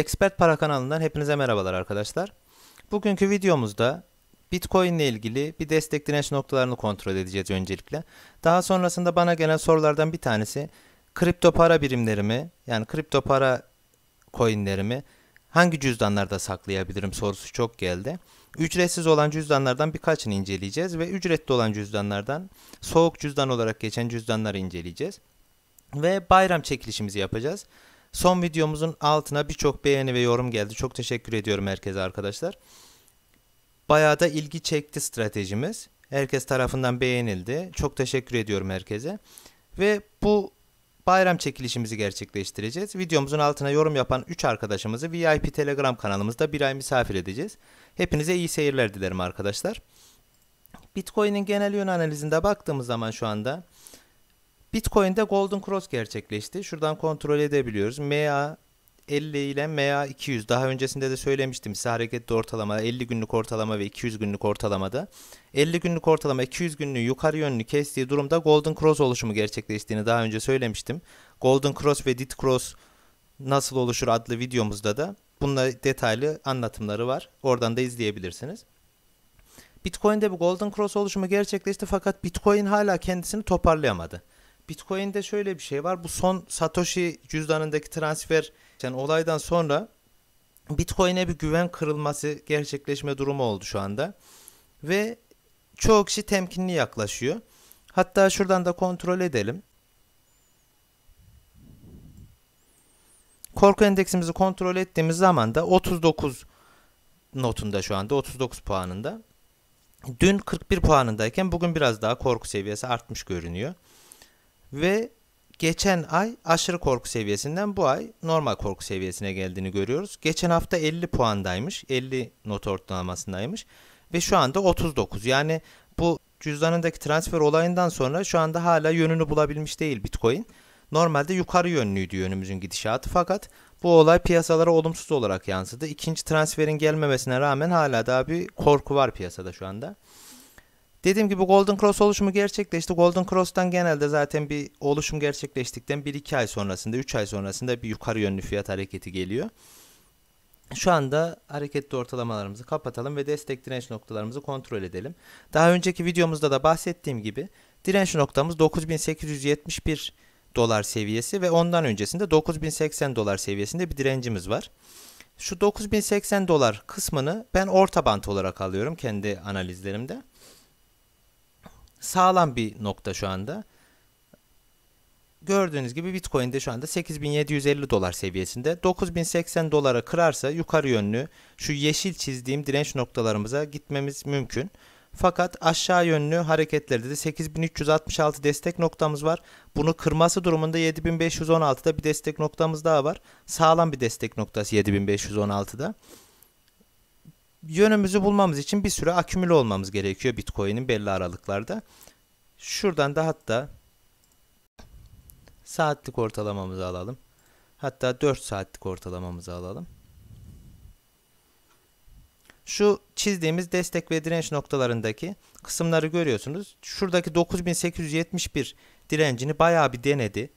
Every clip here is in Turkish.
Expert Para kanalından hepinize merhabalar arkadaşlar. Bugünkü videomuzda Bitcoin ile ilgili bir destek direnç noktalarını kontrol edeceğiz öncelikle. Daha sonrasında bana gelen sorulardan bir tanesi kripto para birimlerimi yani kripto para coinlerimi hangi cüzdanlarda saklayabilirim sorusu çok geldi. Ücretsiz olan cüzdanlardan birkaçını inceleyeceğiz ve ücretli olan cüzdanlardan soğuk cüzdan olarak geçen cüzdanları inceleyeceğiz. Ve bayram çekilişimizi yapacağız. Son videomuzun altına birçok beğeni ve yorum geldi. Çok teşekkür ediyorum herkese arkadaşlar. Bayağı da ilgi çekti stratejimiz. Herkes tarafından beğenildi. Çok teşekkür ediyorum herkese. Ve bu bayram çekilişimizi gerçekleştireceğiz. Videomuzun altına yorum yapan 3 arkadaşımızı VIP Telegram kanalımızda bir ay misafir edeceğiz. Hepinize iyi seyirler dilerim arkadaşlar. Bitcoin'in genel yön analizinde baktığımız zaman şu anda Bitcoin'de Golden Cross gerçekleşti. Şuradan kontrol edebiliyoruz. MA 50 ile MA 200 daha öncesinde de söylemiştim size hareketli ortalama 50 günlük ortalama ve 200 günlük ortalamada 50 günlük ortalama 200 günlük yukarı yönlü kestiği durumda Golden Cross oluşumu gerçekleştiğini daha önce söylemiştim. Golden Cross ve Dit Cross nasıl oluşur adlı videomuzda da bununla detaylı anlatımları var. Oradan da izleyebilirsiniz. Bitcoin'de bu Golden Cross oluşumu gerçekleşti fakat Bitcoin hala kendisini toparlayamadı. Bitcoin'de şöyle bir şey var. Bu son Satoshi cüzdanındaki transfer yani olaydan sonra Bitcoin'e bir güven kırılması gerçekleşme durumu oldu şu anda. Ve çoğu kişi temkinli yaklaşıyor. Hatta şuradan da kontrol edelim. Korku endeksimizi kontrol ettiğimiz zaman da 39 notunda şu anda 39 puanında. Dün 41 puanındayken bugün biraz daha korku seviyesi artmış görünüyor. Ve geçen ay aşırı korku seviyesinden bu ay normal korku seviyesine geldiğini görüyoruz. Geçen hafta 50 puandaymış. 50 not ortalamasındaymış. Ve şu anda 39. Yani bu cüzdanındaki transfer olayından sonra şu anda hala yönünü bulabilmiş değil Bitcoin. Normalde yukarı yönlüydü yönümüzün gidişatı fakat bu olay piyasalara olumsuz olarak yansıdı. İkinci transferin gelmemesine rağmen hala daha bir korku var piyasada şu anda. Dediğim gibi Golden Cross oluşumu gerçekleşti. Golden Cross'tan genelde zaten bir oluşum gerçekleştikten 1-2 ay sonrasında, 3 ay sonrasında bir yukarı yönlü fiyat hareketi geliyor. Şu anda hareketli ortalamalarımızı kapatalım ve destek direnç noktalarımızı kontrol edelim. Daha önceki videomuzda da bahsettiğim gibi direnç noktamız 9871 dolar seviyesi ve ondan öncesinde 9080 dolar seviyesinde bir direncimiz var. Şu 9080 dolar kısmını ben orta bant olarak alıyorum kendi analizlerimde sağlam bir nokta şu anda. Gördüğünüz gibi Bitcoin de şu anda 8750 dolar seviyesinde. 9080 dolara kırarsa yukarı yönlü şu yeşil çizdiğim direnç noktalarımıza gitmemiz mümkün. Fakat aşağı yönlü hareketlerde de 8366 destek noktamız var. Bunu kırması durumunda 7516'da bir destek noktamız daha var. Sağlam bir destek noktası 7516'da yönümüzü bulmamız için bir süre akümüle olmamız gerekiyor Bitcoin'in belli aralıklarda. Şuradan da hatta saatlik ortalamamızı alalım. Hatta 4 saatlik ortalamamızı alalım. Şu çizdiğimiz destek ve direnç noktalarındaki kısımları görüyorsunuz. Şuradaki 9871 direncini bayağı bir denedi.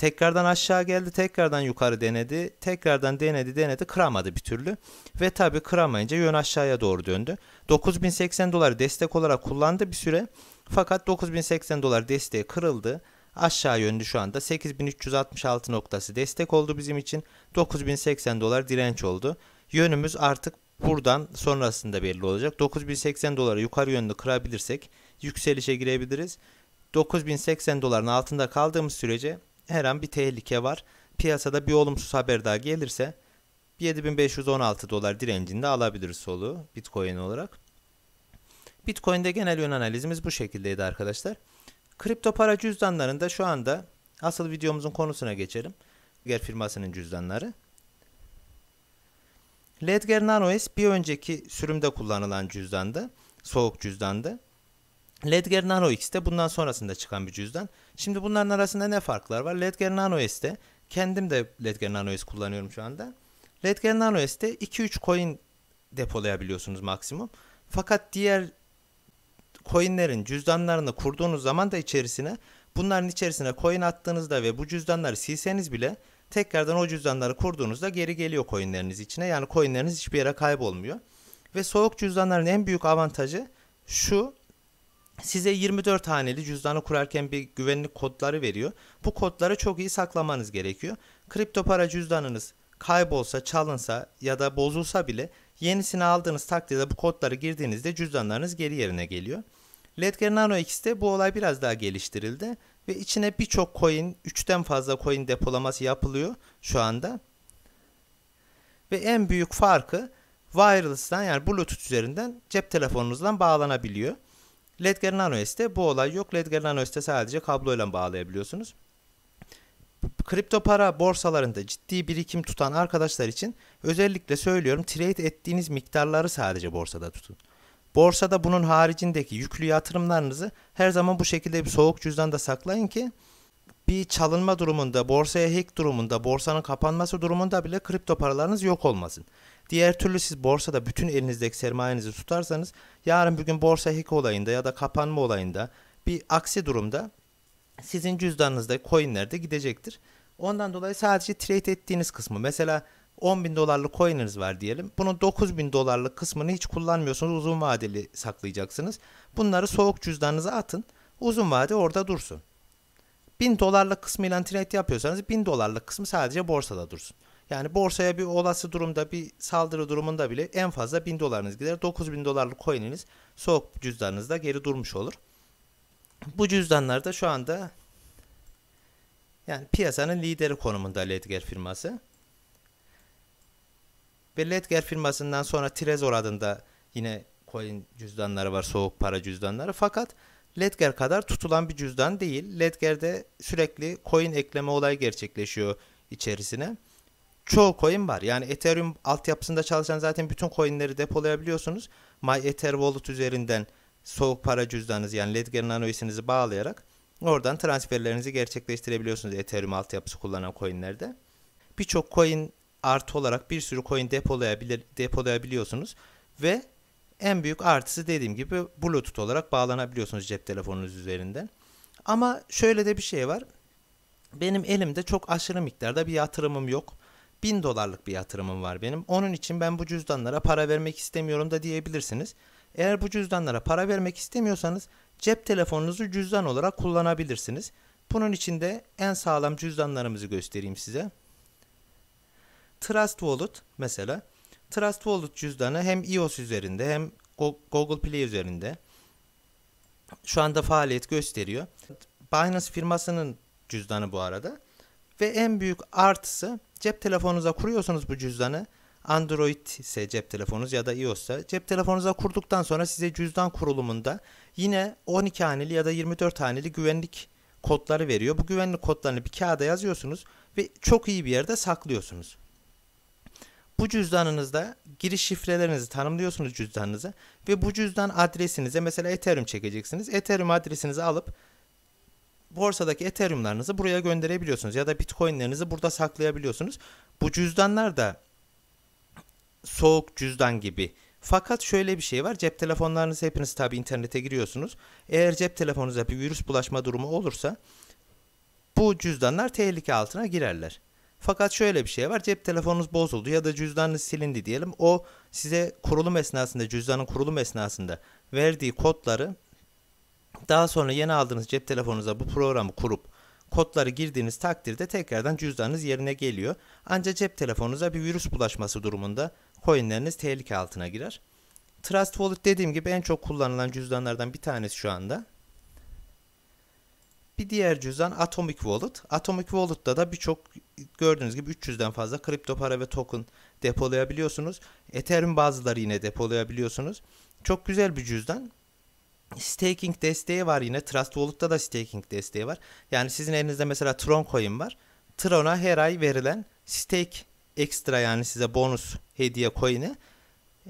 Tekrardan aşağı geldi, tekrardan yukarı denedi, tekrardan denedi, denedi, kıramadı bir türlü. Ve tabii kıramayınca yön aşağıya doğru döndü. 9080 dolar destek olarak kullandı bir süre. Fakat 9080 dolar desteği kırıldı. Aşağı yönlü şu anda 8366 noktası destek oldu bizim için. 9080 dolar direnç oldu. Yönümüz artık buradan sonrasında belli olacak. 9080 doları yukarı yönlü kırabilirsek yükselişe girebiliriz. 9080 doların altında kaldığımız sürece her an bir tehlike var. Piyasada bir olumsuz haber daha gelirse 7516 dolar direncinde alabiliriz soluğu Bitcoin olarak. Bitcoin'de genel yön analizimiz bu şekildeydi arkadaşlar. Kripto para cüzdanlarında şu anda asıl videomuzun konusuna geçelim. Ledger firmasının cüzdanları. Ledger Nano S bir önceki sürümde kullanılan cüzdanda, soğuk cüzdanda. Ledger Nano X'te bundan sonrasında çıkan bir cüzdan. Şimdi bunların arasında ne farklar var? Ledger Nano S'te kendim de Ledger Nano S kullanıyorum şu anda. Ledger Nano S'te 2-3 coin depolayabiliyorsunuz maksimum. Fakat diğer coinlerin cüzdanlarını kurduğunuz zaman da içerisine bunların içerisine coin attığınızda ve bu cüzdanları silseniz bile tekrardan o cüzdanları kurduğunuzda geri geliyor coinleriniz içine. Yani coinleriniz hiçbir yere kaybolmuyor. Ve soğuk cüzdanların en büyük avantajı şu size 24 haneli cüzdanı kurarken bir güvenlik kodları veriyor. Bu kodları çok iyi saklamanız gerekiyor. Kripto para cüzdanınız kaybolsa, çalınsa ya da bozulsa bile yenisini aldığınız takdirde bu kodları girdiğinizde cüzdanlarınız geri yerine geliyor. Ledger Nano X'te bu olay biraz daha geliştirildi ve içine birçok coin, 3'ten fazla coin depolaması yapılıyor şu anda. Ve en büyük farkı wireless'tan yani Bluetooth üzerinden cep telefonunuzdan bağlanabiliyor. Ledger Nano NanoS'te bu olay yok. Ledger Nano NanoS'te sadece kabloyla bağlayabiliyorsunuz. Kripto para borsalarında ciddi birikim tutan arkadaşlar için özellikle söylüyorum trade ettiğiniz miktarları sadece borsada tutun. Borsada bunun haricindeki yüklü yatırımlarınızı her zaman bu şekilde bir soğuk cüzdanda saklayın ki bir çalınma durumunda, borsaya hack durumunda, borsanın kapanması durumunda bile kripto paralarınız yok olmasın. Diğer türlü siz borsada bütün elinizdeki sermayenizi tutarsanız yarın bugün borsa hack olayında ya da kapanma olayında bir aksi durumda sizin cüzdanınızda coinler de gidecektir. Ondan dolayı sadece trade ettiğiniz kısmı mesela 10 bin dolarlık coininiz var diyelim. Bunun 9 bin dolarlık kısmını hiç kullanmıyorsunuz uzun vadeli saklayacaksınız. Bunları soğuk cüzdanınıza atın uzun vade orada dursun. 1000 dolarlık kısmıyla trade yapıyorsanız 1000 dolarlık kısmı sadece borsada dursun. Yani borsaya bir olası durumda bir saldırı durumunda bile en fazla 1000 dolarınız gider. 9000 dolarlık coin'iniz soğuk cüzdanınızda geri durmuş olur. Bu cüzdanlar da şu anda yani piyasanın lideri konumunda Ledger firması. Ve Ledger firmasından sonra Trezor adında yine coin cüzdanları var, soğuk para cüzdanları. Fakat Ledger kadar tutulan bir cüzdan değil. Ledger'de sürekli coin ekleme olayı gerçekleşiyor içerisine çoğu coin var. Yani Ethereum altyapısında çalışan zaten bütün coinleri depolayabiliyorsunuz. My Ether Wallet üzerinden soğuk para cüzdanınızı yani Ledger Nano isinizi bağlayarak oradan transferlerinizi gerçekleştirebiliyorsunuz Ethereum altyapısı kullanan coinlerde. Birçok coin artı olarak bir sürü coin depolayabilir, depolayabiliyorsunuz ve en büyük artısı dediğim gibi Bluetooth olarak bağlanabiliyorsunuz cep telefonunuz üzerinden. Ama şöyle de bir şey var. Benim elimde çok aşırı miktarda bir yatırımım yok. 1000 dolarlık bir yatırımım var benim. Onun için ben bu cüzdanlara para vermek istemiyorum da diyebilirsiniz. Eğer bu cüzdanlara para vermek istemiyorsanız cep telefonunuzu cüzdan olarak kullanabilirsiniz. Bunun için de en sağlam cüzdanlarımızı göstereyim size. Trust Wallet mesela. Trust Wallet cüzdanı hem iOS e üzerinde hem Google Play üzerinde şu anda faaliyet gösteriyor. Binance firmasının cüzdanı bu arada. Ve en büyük artısı cep telefonunuza kuruyorsunuz bu cüzdanı. Android ise cep telefonunuz ya da iOS ise cep telefonunuza kurduktan sonra size cüzdan kurulumunda yine 12 haneli ya da 24 haneli güvenlik kodları veriyor. Bu güvenlik kodlarını bir kağıda yazıyorsunuz ve çok iyi bir yerde saklıyorsunuz. Bu cüzdanınızda giriş şifrelerinizi tanımlıyorsunuz cüzdanınıza ve bu cüzdan adresinize mesela Ethereum çekeceksiniz. Ethereum adresinizi alıp borsadaki Ethereum'larınızı buraya gönderebiliyorsunuz ya da Bitcoin'lerinizi burada saklayabiliyorsunuz. Bu cüzdanlar da soğuk cüzdan gibi. Fakat şöyle bir şey var. Cep telefonlarınız hepiniz tabi internete giriyorsunuz. Eğer cep telefonunuza bir virüs bulaşma durumu olursa bu cüzdanlar tehlike altına girerler. Fakat şöyle bir şey var. Cep telefonunuz bozuldu ya da cüzdanınız silindi diyelim. O size kurulum esnasında, cüzdanın kurulum esnasında verdiği kodları daha sonra yeni aldığınız cep telefonunuza bu programı kurup kodları girdiğiniz takdirde tekrardan cüzdanınız yerine geliyor. Ancak cep telefonunuza bir virüs bulaşması durumunda coinleriniz tehlike altına girer. Trust Wallet dediğim gibi en çok kullanılan cüzdanlardan bir tanesi şu anda. Bir diğer cüzdan Atomic Wallet. Atomic Wallet'ta da birçok gördüğünüz gibi 300'den fazla kripto para ve token depolayabiliyorsunuz. Ethereum bazıları yine depolayabiliyorsunuz. Çok güzel bir cüzdan staking desteği var yine. Trust Wallet'ta da staking desteği var. Yani sizin elinizde mesela Tron coin var. Tron'a her ay verilen stake ekstra yani size bonus hediye coin'i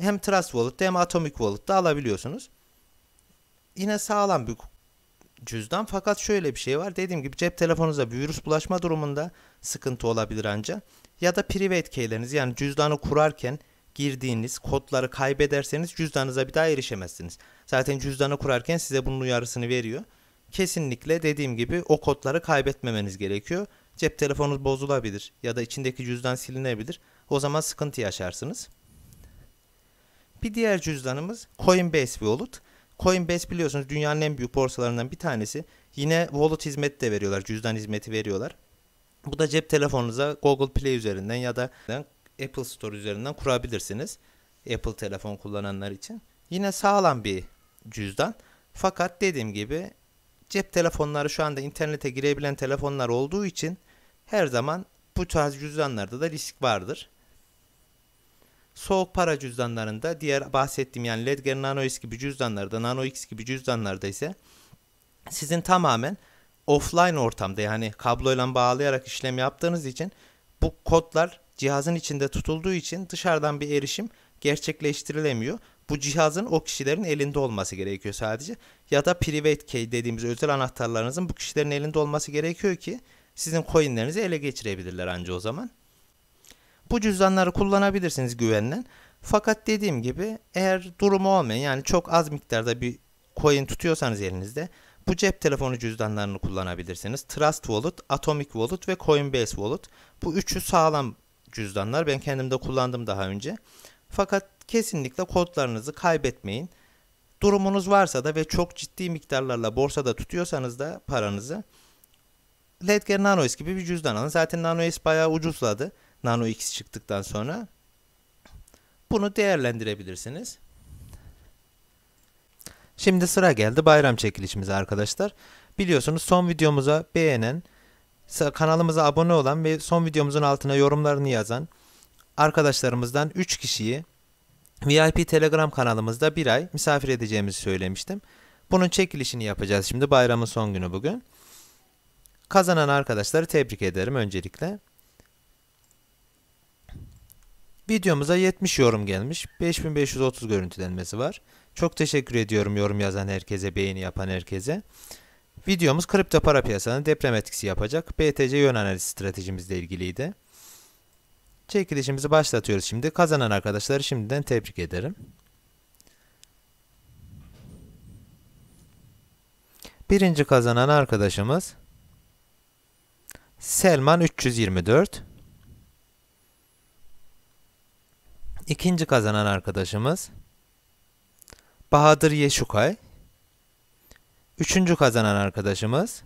hem Trust Wallet'ta hem Atomic Wallet'ta alabiliyorsunuz. Yine sağlam bir cüzdan fakat şöyle bir şey var. Dediğim gibi cep telefonunuza bir virüs bulaşma durumunda sıkıntı olabilir anca. Ya da private key'leriniz yani cüzdanı kurarken girdiğiniz kodları kaybederseniz cüzdanınıza bir daha erişemezsiniz. Zaten cüzdanı kurarken size bunun uyarısını veriyor. Kesinlikle dediğim gibi o kodları kaybetmemeniz gerekiyor. Cep telefonunuz bozulabilir ya da içindeki cüzdan silinebilir. O zaman sıkıntı yaşarsınız. Bir diğer cüzdanımız Coinbase Wallet. Coinbase biliyorsunuz dünyanın en büyük borsalarından bir tanesi. Yine wallet hizmeti de veriyorlar, cüzdan hizmeti veriyorlar. Bu da cep telefonunuza Google Play üzerinden ya da Apple Store üzerinden kurabilirsiniz. Apple telefon kullananlar için. Yine sağlam bir cüzdan. Fakat dediğim gibi cep telefonları şu anda internete girebilen telefonlar olduğu için her zaman bu tarz cüzdanlarda da risk vardır. Soğuk para cüzdanlarında diğer bahsettiğim yani Ledger Nano X gibi cüzdanlarda, Nano X gibi cüzdanlarda ise sizin tamamen offline ortamda yani kabloyla bağlayarak işlem yaptığınız için bu kodlar cihazın içinde tutulduğu için dışarıdan bir erişim gerçekleştirilemiyor. Bu cihazın o kişilerin elinde olması gerekiyor sadece. Ya da private key dediğimiz özel anahtarlarınızın bu kişilerin elinde olması gerekiyor ki sizin coinlerinizi ele geçirebilirler anca o zaman. Bu cüzdanları kullanabilirsiniz güvenlen. Fakat dediğim gibi eğer durumu olmayan yani çok az miktarda bir coin tutuyorsanız elinizde bu cep telefonu cüzdanlarını kullanabilirsiniz. Trust Wallet, Atomic Wallet ve Coinbase Wallet. Bu üçü sağlam cüzdanlar. Ben kendimde kullandım daha önce. Fakat kesinlikle kodlarınızı kaybetmeyin. Durumunuz varsa da ve çok ciddi miktarlarla borsada tutuyorsanız da paranızı Ledger Nano S gibi bir cüzdan alın. Zaten Nano S bayağı ucuzladı. Nano X çıktıktan sonra. Bunu değerlendirebilirsiniz. Şimdi sıra geldi bayram çekilişimize arkadaşlar. Biliyorsunuz son videomuza beğenen, kanalımıza abone olan ve son videomuzun altına yorumlarını yazan arkadaşlarımızdan 3 kişiyi VIP Telegram kanalımızda bir ay misafir edeceğimizi söylemiştim. Bunun çekilişini yapacağız şimdi bayramın son günü bugün. Kazanan arkadaşları tebrik ederim öncelikle. Videomuza 70 yorum gelmiş. 5530 görüntülenmesi var. Çok teşekkür ediyorum yorum yazan herkese, beğeni yapan herkese. Videomuz kripto para piyasanın deprem etkisi yapacak BTC yön analizi stratejimizle ilgiliydi. Çekilişimizi başlatıyoruz şimdi. Kazanan arkadaşları şimdiden tebrik ederim. Birinci kazanan arkadaşımız Selman 324. İkinci kazanan arkadaşımız Bahadır Yeşukay Üçüncü kazanan arkadaşımız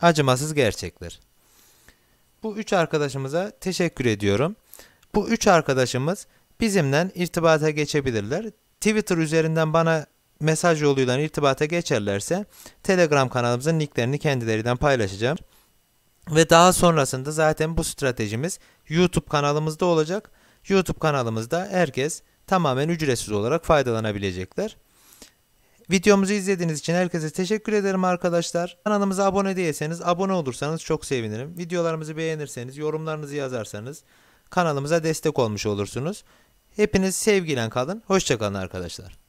acımasız gerçektir. Bu üç arkadaşımıza teşekkür ediyorum. Bu üç arkadaşımız bizimle irtibata geçebilirler. Twitter üzerinden bana mesaj yoluyla irtibata geçerlerse Telegram kanalımızın linklerini kendilerinden paylaşacağım. Ve daha sonrasında zaten bu stratejimiz YouTube kanalımızda olacak. YouTube kanalımızda herkes tamamen ücretsiz olarak faydalanabilecekler. Videomuzu izlediğiniz için herkese teşekkür ederim arkadaşlar. Kanalımıza abone değilseniz abone olursanız çok sevinirim. Videolarımızı beğenirseniz, yorumlarınızı yazarsanız kanalımıza destek olmuş olursunuz. Hepiniz sevgiyle kalın. Hoşçakalın arkadaşlar.